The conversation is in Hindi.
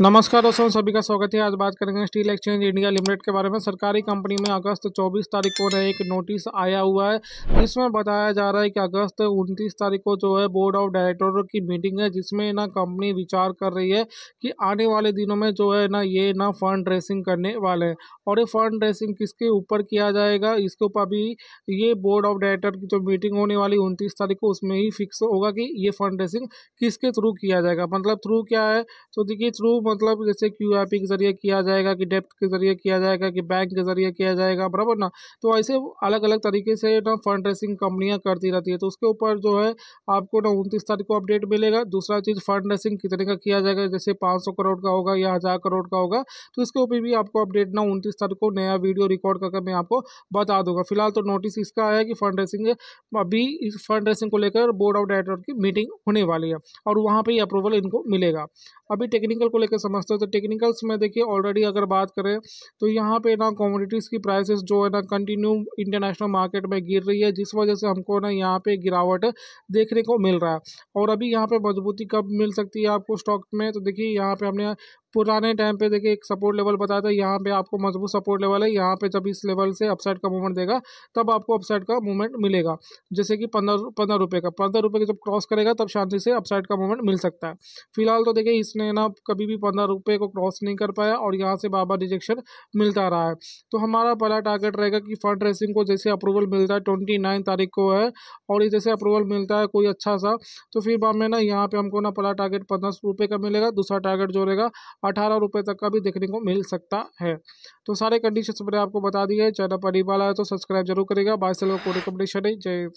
नमस्कार दोस्तों सभी का स्वागत है आज बात करेंगे स्टील एक्सचेंज इंडिया लिमिटेड के बारे में सरकारी कंपनी में अगस्त 24 तारीख को एक नोटिस आया हुआ है जिसमें बताया जा रहा है कि अगस्त 29 तारीख को जो है बोर्ड ऑफ डायरेक्टर की मीटिंग है जिसमें ना कंपनी विचार कर रही है कि आने वाले दिनों में जो है ना ये ना फंड रेसिंग करने वाले हैं और ये फंड रेसिंग किसके ऊपर किया जाएगा इसके ऊपर अभी ये बोर्ड ऑफ डायरेक्टर की जो मीटिंग होने वाली उनतीस तारीख को उसमें ही फिक्स होगा कि ये फंड रेसिंग किसके थ्रू किया जाएगा मतलब थ्रू क्या है तो देखिए थ्रू मतलब जैसे क्यू आर पी के ज़रिए किया जाएगा कि डेप्ट के ज़रिए किया जाएगा कि बैंक के ज़रिए किया जाएगा बराबर ना तो ऐसे अलग अलग तरीके से ना फंड रेसिंग कंपनियाँ करती रहती है तो उसके ऊपर जो है आपको ना उनतीस तारीख को अपडेट मिलेगा दूसरा चीज़ फंड रेसिंग कितने का किया जाएगा जैसे पाँच करोड़ का होगा या हज़ार करोड़ का होगा तो इसके ऊपर भी आपको अपडेट ना उनतीस तारीख को नया वीडियो रिकॉर्ड करके मैं आपको बता दूंगा फिलहाल तो नोटिस इसका आया कि फंड रेसिंग अभी फंड रेसिंग को लेकर बोर्ड ऑफ डायरेक्टर की मीटिंग होने वाली है और वहाँ पर ही अप्रूवल इनको मिलेगा अभी टेक्निकल को लेकर करके समझते हो तो टेक्निकल्स में देखिए ऑलरेडी अगर बात करें तो यहाँ पे ना कॉमोडिटीज़ की प्राइसेस जो है ना कंटिन्यू इंटरनेशनल मार्केट में गिर रही है जिस वजह से हमको ना यहाँ पे गिरावट देखने को मिल रहा है और अभी यहाँ पे मजबूती कब मिल सकती है आपको स्टॉक में तो देखिए यहाँ पे हमने पुराने टाइम पे देखिए एक सपोर्ट लेवल बताया था यहाँ पे आपको मजबूत सपोर्ट लेवल है यहाँ पे जब इस लेवल से अपसाइड का मूवमेंट देगा तब आपको अपसाइड का मूवमेंट मिलेगा जैसे कि पंद्रह पंद्रह रुपये का पंद्रह रुपये का जब क्रॉस करेगा तब शांति से अपसाइड का मूवमेंट मिल सकता है फिलहाल तो देखिए इसने ना कभी भी पंद्रह रुपये को क्रॉस नहीं कर पाया और यहाँ से बाबा रिजेक्शन मिलता रहा है तो हमारा पहला टारगेट रहेगा कि फंड रेसिंग को जैसे अप्रूवल मिलता है ट्वेंटी नाइन तारीख को है और जैसे अप्रूवल मिलता है कोई अच्छा सा तो फिर बाद में ना यहाँ पे हमको ना पहला टारगेट पंद्रह रुपये का मिलेगा दूसरा टारगेट जो रहेगा अठारह रुपये तक का भी देखने को मिल सकता है तो सारे कंडीशन मैंने आपको बता दिए चैनल पर ही वाला है तो सब्सक्राइब जरूर करेगा बाईस लोगों को रिकमेंडेशन है जय